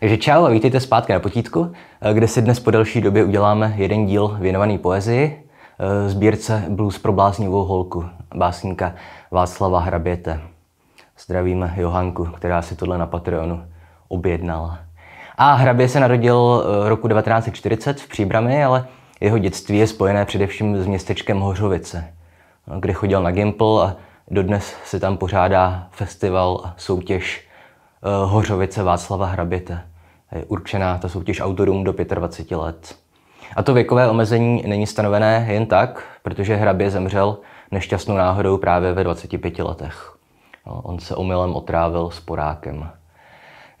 Takže čau a vítejte zpátky na potítku, eh, kde si dnes po delší době uděláme jeden díl věnovaný poezii, eh, sbírce Blues pro bláznivou holku, básníka Václava Hraběte. Zdravíme Johanku, která si tohle na Patreonu objednala. A Hrabě se narodil eh, roku 1940 v Příbrami, ale jeho dětství je spojené především s městečkem Hořovice, kde chodil na Gimpl a dodnes se tam pořádá festival a soutěž Eh, Hořovice Václava Hraběte. Je určená ta soutěž autorům do 25 let. A to věkové omezení není stanovené jen tak, protože Hrabě zemřel nešťastnou náhodou právě ve 25 letech. No, on se omylem otrávil s porákem.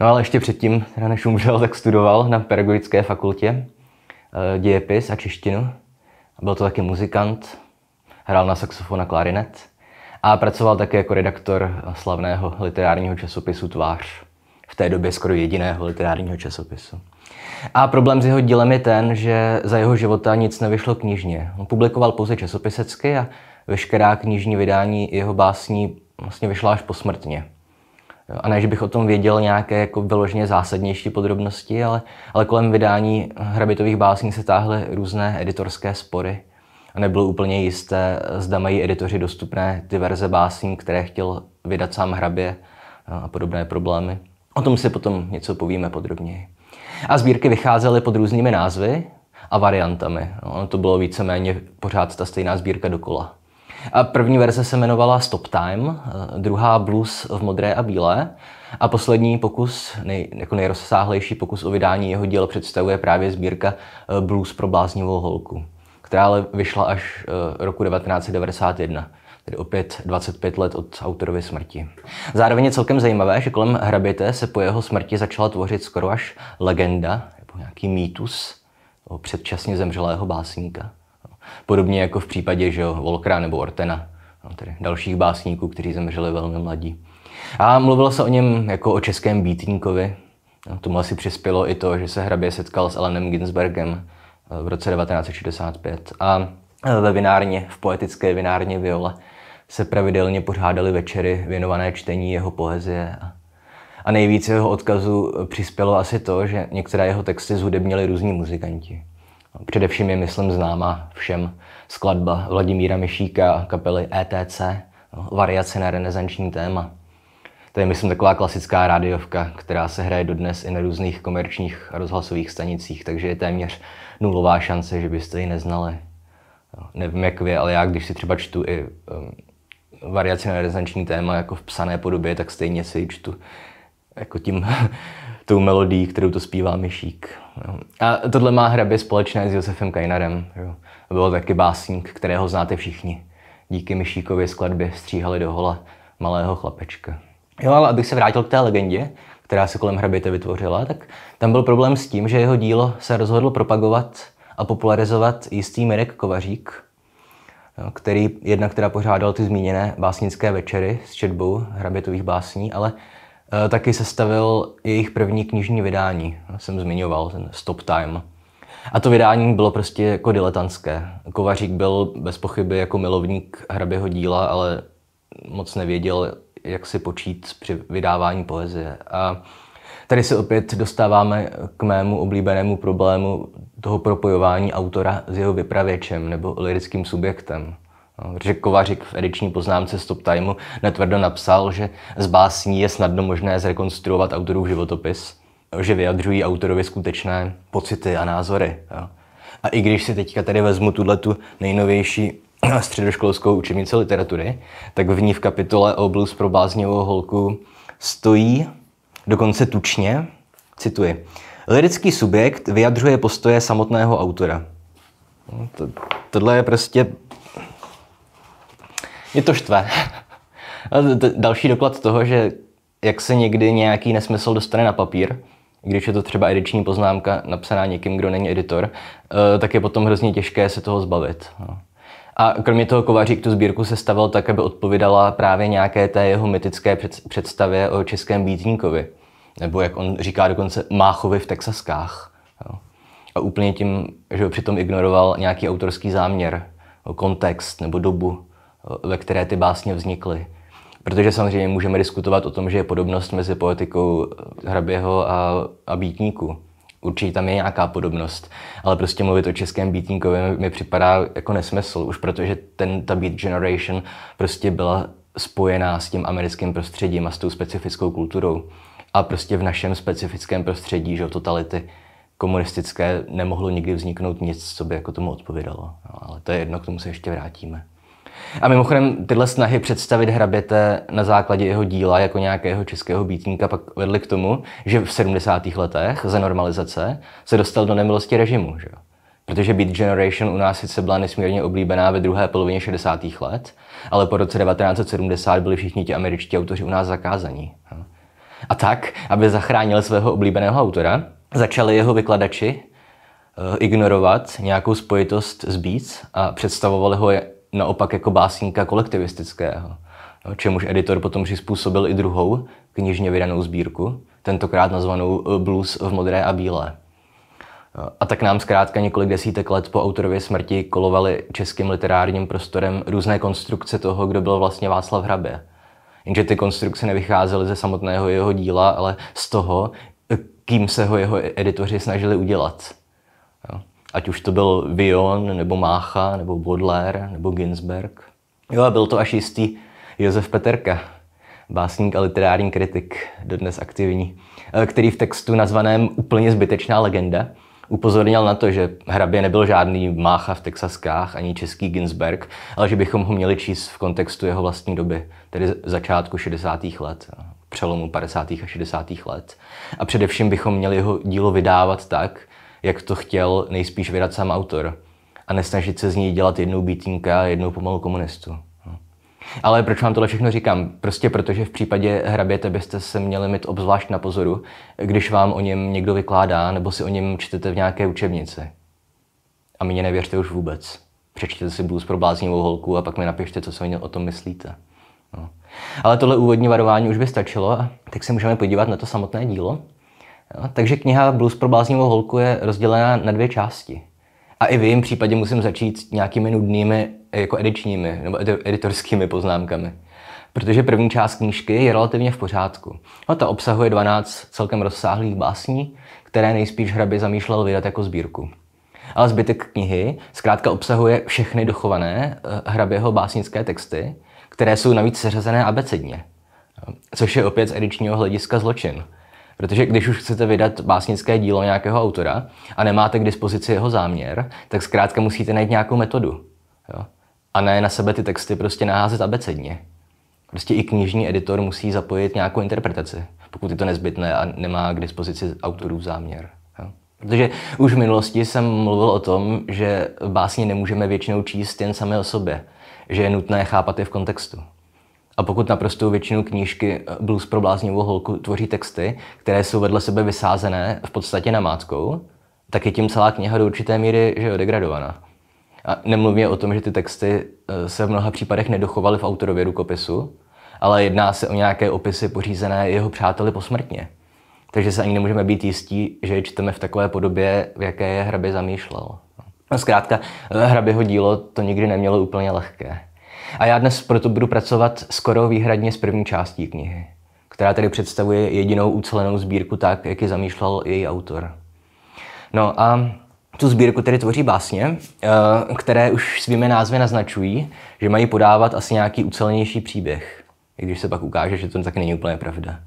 No ale ještě předtím, teda než umřel, tak studoval na pedagogické fakultě eh, dějepis a češtinu. Byl to taky muzikant, hrál na saxofon a klarinet a pracoval také jako redaktor slavného literárního časopisu Tvář, v té době skoro jediného literárního časopisu. A problém s jeho dílem je ten, že za jeho života nic nevyšlo knižně. On publikoval pouze časopisecky a veškerá knižní vydání jeho básní vlastně vyšla až posmrtně. A ne, že bych o tom věděl nějaké jako vyloženě zásadnější podrobnosti, ale, ale kolem vydání hrabitových básní se táhly různé editorské spory a nebylo úplně jisté, zda mají editoři dostupné ty verze básní, které chtěl vydat sám hrabě eh, a podobné problémy. O tom si potom něco povíme podrobněji. A sbírky vycházely pod různými názvy a variantami. Ono to bylo víceméně pořád ta stejná sbírka dokola. A první verze se jmenovala Stop Time, eh, druhá Blues v modré a bílé a poslední pokus, nej, jako nejrozsáhlejší pokus o vydání jeho díla představuje právě sbírka eh, Blues pro bláznivou holku která ale vyšla až eh, roku 1991 tedy opět 25 let od autorovy smrti. Zároveň je celkem zajímavé, že kolem hraběte se po jeho smrti začala tvořit skoro až legenda, nebo nějaký mýtus o předčasně zemřelého básníka. Podobně jako v případě že Volkra nebo Ortena, no, tedy dalších básníků, kteří zemřeli velmi mladí. A mluvilo se o něm jako o českém býtníkovi. No, tomu asi přispělo i to, že se hrabě setkal s Alanem Ginsbergem, v roce 1965. A e, ve vinárně, v poetické vinárně Viola, se pravidelně pořádaly večery věnované čtení jeho poezie. A nejvíce jeho odkazu přispělo asi to, že některé jeho texty zhudebnili různí muzikanti. Především je, myslím, známa všem skladba Vladimíra Mišíka a kapely ETC, variace na renesanční téma. To je, myslím, taková klasická rádiovka, která se hraje dodnes i na různých komerčních a rozhlasových stanicích, takže je téměř nulová šance, že byste ji neznali. No, nevím, jak vy, ale já, když si třeba čtu i um, variaci na rezenční téma jako v psané podobě, tak stejně si ji čtu jako tím, tou melodií, kterou to zpívá Myšík. No. A tohle má hrabě společné s Josefem Kajnarem. Jo. Byl taky básník, kterého znáte všichni. Díky Myšíkově skladbě stříhali do hola malého chlapečka. Jo, ale abych se vrátil k té legendě, která se kolem hraběte vytvořila, tak tam byl problém s tím, že jeho dílo se rozhodl propagovat a popularizovat jistý Mirek Kovařík, který jednak teda pořádal ty zmíněné básnické večery s četbou hrabětových básní, ale eh, taky sestavil jejich první knižní vydání. Jsem zmiňoval ten Stop Time. A to vydání bylo prostě jako diletantské. Kovařík byl bez pochyby jako milovník hraběho díla, ale moc nevěděl, jak si počít při vydávání poezie. A tady se opět dostáváme k mému oblíbenému problému toho propojování autora s jeho vypravěčem nebo lirickým subjektem. No, protože Kovařík v ediční poznámce Stop Timeu netvrdo napsal, že z básní je snadno možné zrekonstruovat autorův životopis, že vyjadřují autorovi skutečné pocity a názory. A i když si teďka tady vezmu tuhle tu nejnovější středoškolskou učebnici literatury, tak v ní v kapitole o blues pro bázněvou holku stojí dokonce tučně, cituji, lirický subjekt vyjadřuje postoje samotného autora. No, to, tohle je prostě... je to štve. Další doklad toho, že jak se někdy nějaký nesmysl dostane na papír, když je to třeba ediční poznámka napsaná někým, kdo není editor, eh, tak je potom hrozně těžké se toho zbavit. No. A kromě toho Kovařík tu sbírku se stavil tak, aby odpovídala právě nějaké té jeho mytické představě o českém býtníkovi, Nebo jak on říká dokonce, máchovi v Texaskách. Jo. A úplně tím, že ho přitom ignoroval nějaký autorský záměr, kontext nebo dobu, ve které ty básně vznikly. Protože samozřejmě můžeme diskutovat o tom, že je podobnost mezi poetikou Hraběho a, a Býtníku určitě tam je nějaká podobnost, ale prostě mluvit o českém beatníkovi mi připadá jako nesmysl, už protože ten, ta Beat Generation prostě byla spojená s tím americkým prostředím a s tou specifickou kulturou. A prostě v našem specifickém prostředí, že totality komunistické, nemohlo nikdy vzniknout nic, co by jako tomu odpovídalo. No, ale to je jedno, k tomu se ještě vrátíme. A mimochodem tyhle snahy představit hraběte na základě jeho díla jako nějakého českého býtníka pak vedly k tomu, že v 70. letech za normalizace se dostal do nemilosti režimu. Že? Protože Beat Generation u nás sice byla nesmírně oblíbená ve druhé polovině 60. let, ale po roce 1970 byli všichni ti američtí autoři u nás zakázaní. A tak, aby zachránil svého oblíbeného autora, začali jeho vykladači eh, ignorovat nějakou spojitost s Beats a představovali ho naopak jako básníka kolektivistického, no, čemuž editor potom přizpůsobil i druhou knižně vydanou sbírku, tentokrát nazvanou eh, Blues v modré a bílé. A tak nám zkrátka několik desítek let po autorově smrti kolovaly českým literárním prostorem různé konstrukce toho, kdo byl vlastně Václav Hrabě. Jenže ty konstrukce nevycházely ze samotného jeho díla, ale z toho, eh, kým se ho jeho e-, editoři snažili udělat. Ať už to byl Vion, nebo Mácha, nebo Baudelaire, nebo Ginsberg. Jo a byl to až jistý Josef Peterka, básník a literární kritik, dodnes aktivní, eh, který v textu nazvaném Úplně zbytečná legenda upozornil na to, že hrabě nebyl žádný mácha v Texaskách ani český Ginsberg, ale že bychom ho měli číst v kontextu jeho vlastní doby, tedy začátku 60. let, eh, přelomu 50. a 60. let. A především bychom měli jeho dílo vydávat tak, jak to chtěl nejspíš vydat sám autor a nesnažit se z něj dělat jednou bítínka a jednou pomalu komunistu. No. Ale proč vám tohle všechno říkám? Prostě protože v případě hraběte byste se měli mít obzvlášť na pozoru, když vám o něm někdo vykládá nebo si o něm čtete v nějaké učebnici. A mě nevěřte už vůbec. Přečtěte si blues pro bláznivou holku a pak mi napište, co si o tom myslíte. No. Ale tohle úvodní varování už by stačilo, tak se můžeme podívat na to samotné dílo. Jo? Takže kniha Blues pro bláznivou holku je rozdělená na dvě části. A i v jejím případě musím začít nějakými nudnými jako edičními nebo editorskými poznámkami. Protože první část knížky je relativně v pořádku. No, ta obsahuje 12 celkem rozsáhlých básní, které nejspíš hrabě zamýšlel vydat jako sbírku. Ale zbytek knihy zkrátka obsahuje všechny dochované eh, hraběho básnické texty, které jsou navíc seřazené abecedně. Což je opět z edičního hlediska zločin Protože když už chcete vydat básnické dílo nějakého autora a nemáte k dispozici jeho záměr, tak zkrátka musíte najít nějakou metodu. Jo? A ne na sebe ty texty prostě naházet abecedně. Prostě i knižní editor musí zapojit nějakou interpretaci, pokud je to nezbytné a nemá k dispozici autorů záměr. Protože už v minulosti jsem mluvil o tom, že básně nemůžeme většinou číst jen samé o sobě, že je nutné chápat je v kontextu. A pokud naprostou většinu knížky eh, Blues pro bláznivou holku tvoří texty, které jsou vedle sebe vysázené v podstatě namátkou, tak je tím celá kniha do určité míry že je odegradovaná. A nemluvím o tom, že ty texty eh, se v mnoha případech nedochovaly v autorově rukopisu, ale jedná se o nějaké opisy pořízené jeho přáteli posmrtně. Takže se ani nemůžeme být jistí, že je čteme v takové podobě, v jaké je Hrabě zamýšlel. No, zkrátka, eh, Hraběho dílo to nikdy nemělo úplně lehké. A já dnes proto budu pracovat skoro výhradně s první částí knihy, která tedy představuje jedinou ucelenou sbírku tak, jak ji zamýšlel její autor. No a tu sbírku tedy tvoří básně, eh, které už svými názvy naznačují, že mají podávat asi nějaký ucelenější příběh. I když se pak ukáže, že to tak není úplně pravda.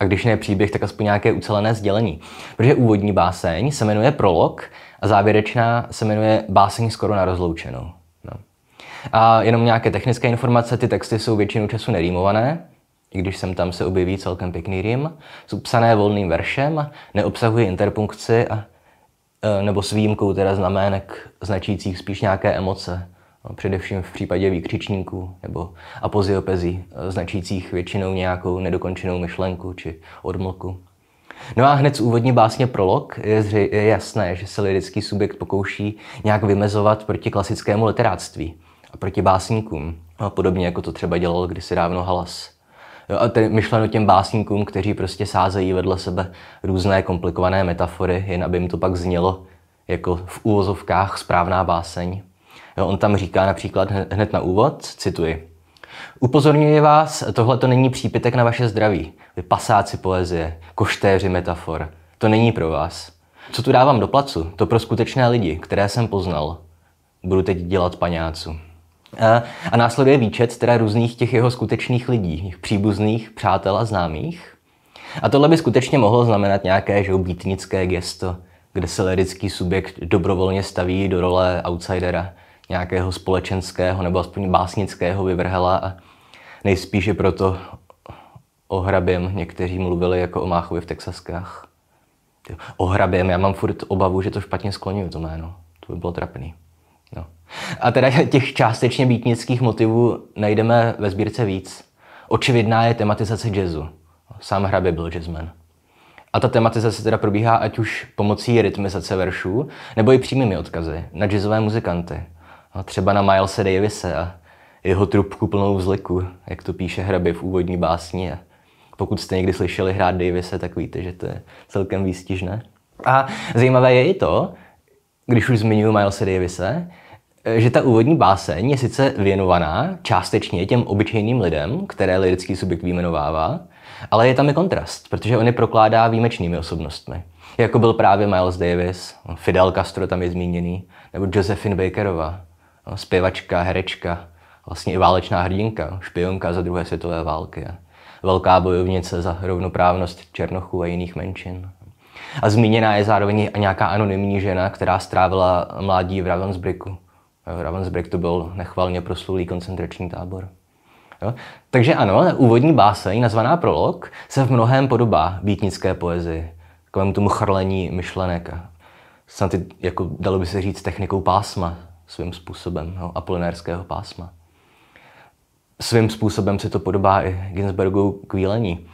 A když ne příběh, tak aspoň nějaké ucelené sdělení. Protože úvodní báseň se jmenuje Prolog a závěrečná se jmenuje Báseň skoro na rozloučenou. A jenom nějaké technické informace, ty texty jsou většinu času nerýmované, i když sem tam se objeví celkem pěkný rým, jsou psané volným veršem, neobsahují interpunkci a, e, nebo s výjimkou teda znamének značících spíš nějaké emoce no, především v případě výkřičníků nebo apoziopezí, e, značících většinou nějakou nedokončenou myšlenku či odmlku. No a hned z úvodní básně Prolog je, zři- je jasné, že se lirický subjekt pokouší nějak vymezovat proti klasickému literáctví a proti básníkům. A podobně jako to třeba dělal kdysi dávno Halas. Jo, a tedy myšleno těm básníkům, kteří prostě sázejí vedle sebe různé komplikované metafory, jen aby jim to pak znělo jako v úvozovkách správná báseň. Jo, on tam říká například hned na úvod, cituji. Upozorňuji vás, tohle to není přípitek na vaše zdraví. Vy pasáci poezie, koštéři metafor. To není pro vás. Co tu dávám do placu, to pro skutečné lidi, které jsem poznal. Budu teď dělat paňácu. A následuje výčet teda různých těch jeho skutečných lidí, příbuzných, přátel a známých. A tohle by skutečně mohlo znamenat nějaké že býtnické gesto, kde se lirický subjekt dobrovolně staví do role outsidera, nějakého společenského nebo aspoň básnického vyvrhela a nejspíše proto o hraběm někteří mluvili jako o Máchovi v Texaskách. O hraběm, já mám furt obavu, že to špatně skloní to jméno. To by bylo trapný. A teda těch částečně býtnických motivů najdeme ve sbírce víc. Očividná je tematizace jazzu. Sám hrabě byl jazzman. A ta tematizace teda probíhá ať už pomocí rytmizace veršů, nebo i přímými odkazy na jazzové muzikanty. Třeba na Milese Davise a jeho trubku plnou vzliku, jak to píše hrabě v úvodní básni. A pokud jste někdy slyšeli hrát Davise, tak víte, že to je celkem výstižné. A zajímavé je i to, když už zmiňuji Milese Davise, Eh, že ta úvodní báseň je sice věnovaná částečně těm obyčejným lidem, které lidský subjekt vyjmenovává, ale je tam i kontrast, protože on je prokládá výjimečnými osobnostmi. Jako byl právě Miles Davis, Fidel Castro tam je zmíněný, nebo Josephine Bakerova, no, zpěvačka, herečka, vlastně i válečná hrdinka, špionka za druhé světové války a velká bojovnice za rovnoprávnost černochů a jiných menšin. A zmíněná je zároveň nějaká anonymní žena, která strávila mládí v Ravensbrücku Ravensbrück to byl nechvalně proslulý koncentrační tábor. Jo? Takže ano, úvodní báseň, nazvaná Prolog, se v mnohem podobá vítnické poezii, kolem tomu chrlení myšlenek. Snad ty, jako dalo by se říct, technikou pásma, svým způsobem, jo? No, apolinérského pásma. Svým způsobem se to podobá i Ginsbergovu kvílení.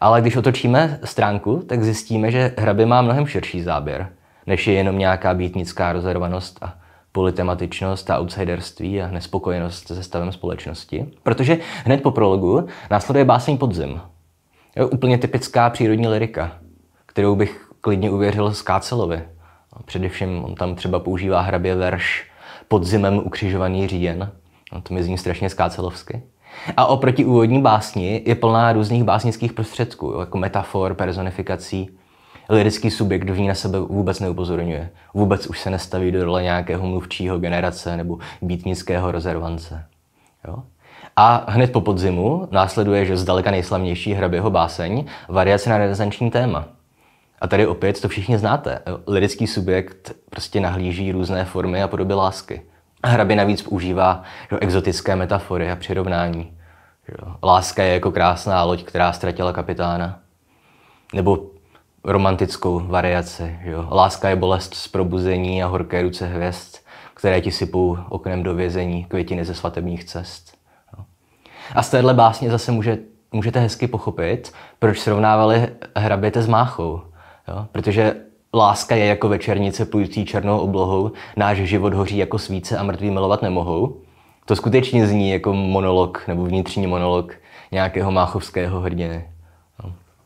Ale když otočíme stránku, tak zjistíme, že hrabě má mnohem širší záběr, než je jenom nějaká býtnická rozervanost a politematičnost a outsiderství a nespokojenost se stavem společnosti. Protože hned po prologu následuje báseň Podzim. Jo, úplně typická přírodní lirika, kterou bych klidně uvěřil Skácelovi. Především on tam třeba používá hrabě verš Podzimem ukřižovaný říjen. No, to mi zní strašně skácelovsky. A oproti úvodní básni je plná různých básnických prostředků, jako metafor, personifikací, No. lirický subjekt v ní na sebe vůbec neupozorňuje. Vůbec už se nestaví do role nějakého mluvčího generace nebo býtnického rezervance. Jo? A hned po podzimu následuje, že zdaleka nejslavnější hraběho báseň, variace na renesanční téma. A tady opět to všichni znáte. Lirický subjekt prostě nahlíží různé formy a podoby lásky. Hrabě navíc používá jo, exotické metafory a přirovnání. Jo. Láska je jako krásná loď, která ztratila kapitána. Nebo romantickou variaci. Jo. Láska je bolest z probuzení a horké ruce hvězd, které ti sypou oknem do vězení květiny ze svatebních cest. Jo. A z téhle básně zase může, můžete hezky pochopit, proč srovnávali hraběte s máchou. Jo. Protože láska je jako večernice plující černou oblohou, náš život hoří jako svíce a mrtví milovat nemohou. To skutečně zní jako monolog nebo vnitřní monolog nějakého máchovského hrdiny.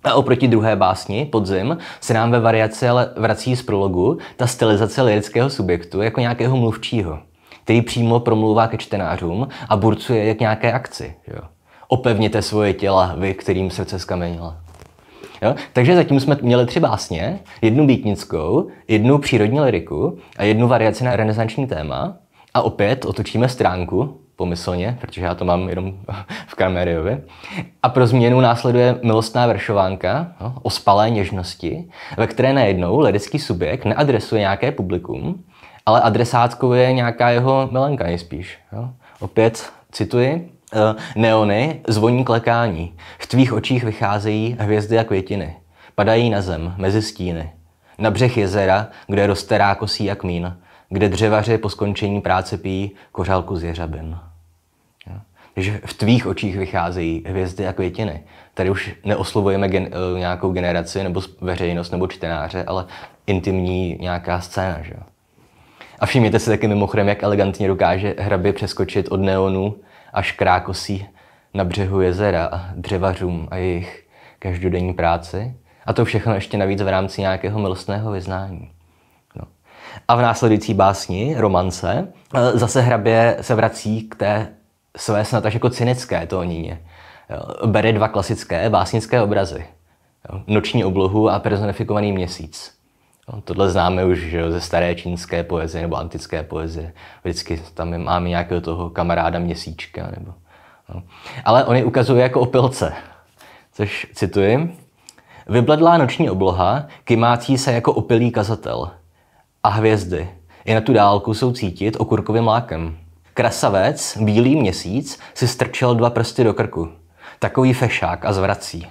A oproti druhé básni, Podzim, se nám ve variaci ale vrací z prologu ta stylizace lirického subjektu jako nějakého mluvčího, který přímo promluvá ke čtenářům a burcuje jak nějaké akci. Jo. Opevněte svoje těla, vy, kterým srdce skamenila. Jo? Takže zatím jsme měli tři básně, jednu býtnickou, jednu přírodní liriku a jednu variaci na renesanční téma. A opět otočíme stránku pomyslně, protože já to mám jenom v Kameriovi. A pro změnu následuje milostná veršovánka no, o spalé něžnosti, ve které najednou ledecký subjekt neadresuje nějaké publikum, ale adresátkou je nějaká jeho milenka nejspíš. Jo. Opět cituji, eh, neony zvoní klekání, v tvých očích vycházejí hvězdy a květiny, padají na zem, mezi stíny, na břeh jezera, kde roste rákosí a kmín, kde dřevaři po skončení práce pijí kořálku z jeřabin že v tvých očích vycházejí hvězdy a květiny. Tady už neoslovujeme gen, eh, nějakou generaci nebo veřejnost nebo čtenáře, ale intimní nějaká scéna. Že? A všimněte si taky mimochodem, jak elegantně dokáže hrabě přeskočit od neonu až krákosí na břehu jezera a dřevařům a jejich každodenní práci. A to všechno ještě navíc v rámci nějakého milostného vyznání. No. A v následující básni, romance, eh, zase hrabě se vrací k té své snad až jako cynické to oníně. Eh, bere dva klasické básnické obrazy. Jo. Noční oblohu a personifikovaný měsíc. Jo. Tohle známe už že ze staré čínské poezie nebo antické poezie. Vždycky tam máme nějakého toho kamaráda měsíčka. Nebo, jo. Ale on je ukazuje jako opilce. Což cituji. Vybledlá noční obloha kymácí se jako opilý kazatel. A hvězdy. I na tu dálku jsou cítit okurkovým lákem. Krasavec, bílý měsíc, si strčil dva prsty do krku. Takový fešák a zvrací.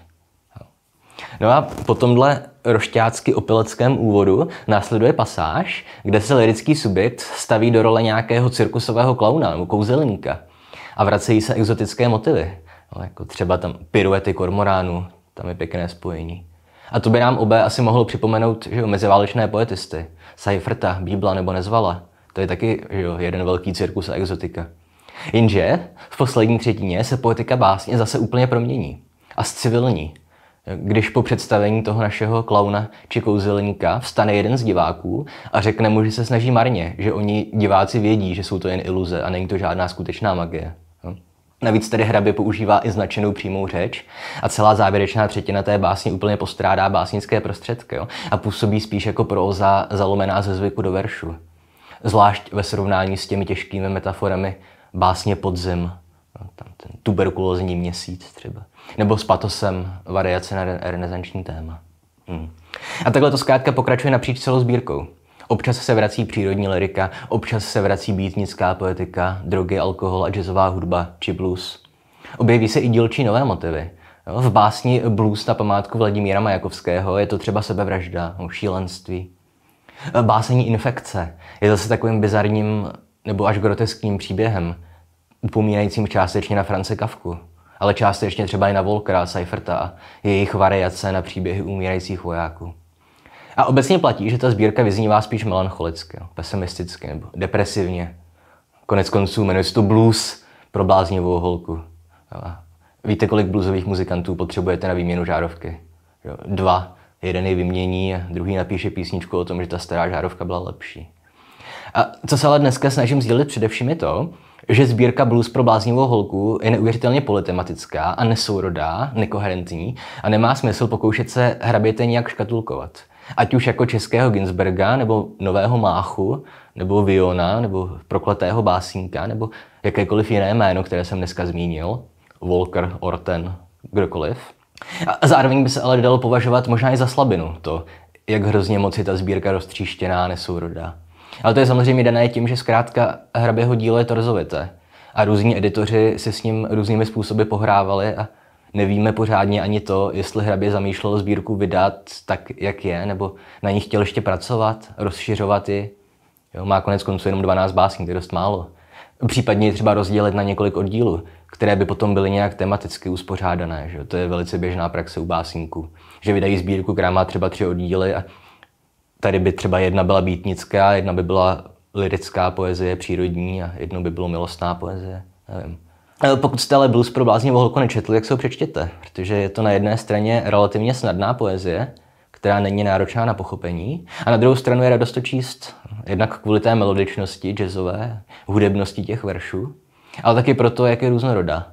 No a po tomhle rošťácky opileckém úvodu následuje pasáž, kde se lirický subjekt staví do role nějakého cirkusového klauna nebo kouzelníka a vracejí se exotické motivy. No, jako třeba tam piruety kormoránů, tam je pěkné spojení. A to by nám obé asi mohlo připomenout že jo, meziválečné poetisty. Seiferta, Bíbla nebo Nezvala. To je taky jo, jeden velký cirkus a exotika. Jinže v poslední třetině se poetika básně zase úplně promění a zcivilní. Když po představení toho našeho klauna či kouzelníka vstane jeden z diváků a řekne mu, že se snaží marně, že oni diváci vědí, že jsou to jen iluze a není to žádná skutečná magie. No. Navíc tedy hrabě používá i značenou přímou řeč a celá závěrečná třetina té básně úplně postrádá básnické prostředky jo? a působí spíš jako proza zalomená ze zvyku do veršu zvlášť ve srovnání s těmi těžkými metaforami básně podzim, tam ten tuberkulózní měsíc třeba, nebo s patosem variace na renesanční téma. Hmm. A takhle to zkrátka pokračuje napříč celou sbírkou. Občas se vrací přírodní lirika, občas se vrací býtnická poetika, drogy, alkohol a jazzová hudba či blues. Objeví se i dílčí nové motivy. V básni Blues na památku Vladimíra Majakovského je to třeba sebevražda, šílenství. Eh, básení infekce je zase takovým bizarním nebo až groteským příběhem, upomínajícím částečně na France Kafku, ale částečně třeba i na Volkera, Seiferta a jejich variace na příběhy umírajících vojáků. A obecně platí, že ta sbírka vyznívá spíš melancholicky, no, pesimisticky nebo depresivně. Konec konců jmenuje se to blues pro bláznivou holku. Víte, kolik bluesových muzikantů potřebujete na výměnu žárovky? Dva, jeden je vymění a druhý napíše písničku o tom, že ta stará žárovka byla lepší. A co se ale dneska snažím sdělit především je to, že sbírka blues pro bláznivou holku je neuvěřitelně politematická a nesourodá, nekoherentní a nemá smysl pokoušet se hraběte nějak škatulkovat. Ať už jako českého Ginsberga, nebo nového Máchu, nebo Viona, nebo prokletého básníka, nebo jakékoliv jiné jméno, které jsem dneska zmínil, Volker Orten, kdokoliv. A zároveň by se ale dalo považovat možná i za slabinu to, jak hrozně moc je ta sbírka roztříštěná a nesourodá. Ale to je samozřejmě dané tím, že zkrátka hraběho dílo je torzovité a různí editoři si s ním různými způsoby pohrávali a nevíme pořádně ani to, jestli hrabě zamýšlel sbírku vydat tak, jak je, nebo na ní chtěl ještě pracovat, rozšiřovat ji. Jo, má konec konců jenom 12 básní, to je dost málo. Případně třeba rozdělit na několik oddílů, které by potom byly nějak tematicky uspořádané. Že? To je velice běžná praxe u básníků. Že vydají sbírku, která má třeba tři oddíly a tady by třeba jedna byla býtnická, jedna by byla lirická poezie, přírodní a jedno by bylo milostná poezie. Nevím. E, pokud jste ale Blues pro bláznivou holku nečetli, tak se ho přečtěte, protože je to na jedné straně relativně snadná poezie, která není náročná na pochopení. A na druhou stranu je radost to číst jednak kvůli té melodičnosti jazzové, hudebnosti těch veršů, ale taky proto, jak je různorodá.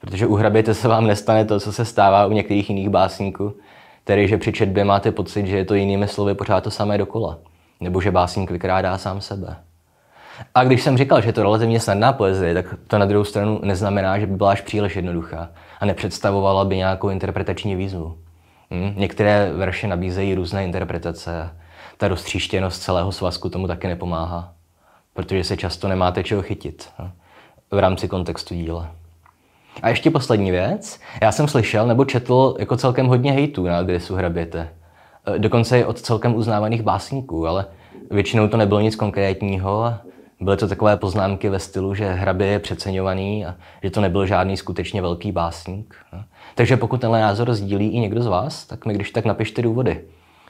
Protože u hraběte se vám nestane to, co se stává u některých jiných básníků, tedy že při četbě máte pocit, že je to jinými slovy pořád to samé dokola, nebo že básník vykrádá sám sebe. A když jsem říkal, že je to relativně snadná poezie, tak to na druhou stranu neznamená, že by byla až příliš jednoduchá a nepředstavovala by nějakou interpretační výzvu. Hmm. Některé verše nabízejí různé interpretace. Ta roztříštěnost celého svazku tomu taky nepomáhá, protože se často nemáte čeho chytit hm? v rámci kontextu díla. A ještě poslední věc. Já jsem slyšel nebo četl jako celkem hodně hejtů na adresu Hraběte. E, dokonce i od celkem uznávaných básníků, ale většinou to nebylo nic konkrétního Byly to takové poznámky ve stylu, že hrabě je přeceňovaný a že to nebyl žádný skutečně velký básník. No. Takže pokud tenhle názor sdílí i někdo z vás, tak mi když tak napište důvody.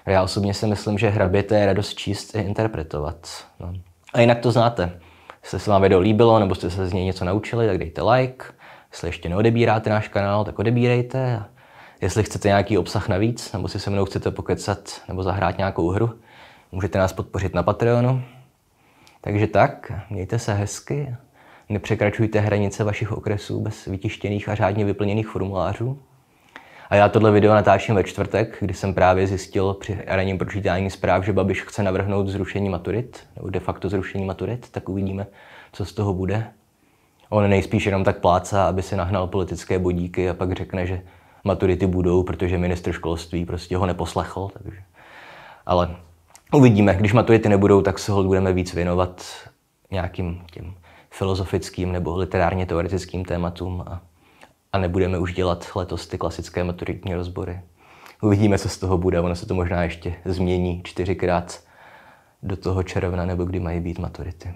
Já osobně si myslím, že hrabě to je radost číst i interpretovat. No. A jinak to znáte. Jestli se vám video líbilo, nebo jste se z něj něco naučili, tak dejte like. Jestli ještě neodebíráte náš kanál, tak odebírejte. jestli chcete nějaký obsah navíc, nebo si se mnou chcete pokecat, nebo zahrát nějakou hru, můžete nás podpořit na Patreonu. Takže tak, mějte se hezky, nepřekračujte hranice vašich okresů bez vytištěných a řádně vyplněných formulářů. A já tohle video natáčím ve čtvrtek, kdy jsem právě zjistil při raním pročítání zpráv, že Babiš chce navrhnout zrušení maturit, nebo de facto zrušení maturit, tak uvidíme, co z toho bude. On nejspíš jenom tak plácá, aby se nahnal politické bodíky a pak řekne, že maturity budou, protože ministr školství prostě ho neposlechl. Takže. Ale Uvidíme, když maturity nebudou, tak se hol budeme víc věnovat nějakým těm filozofickým nebo literárně teoretickým tématům a, a nebudeme už dělat letos ty klasické maturitní rozbory. Uvidíme, co z toho bude, ono se to možná ještě změní čtyřikrát do toho června, nebo kdy mají být maturity.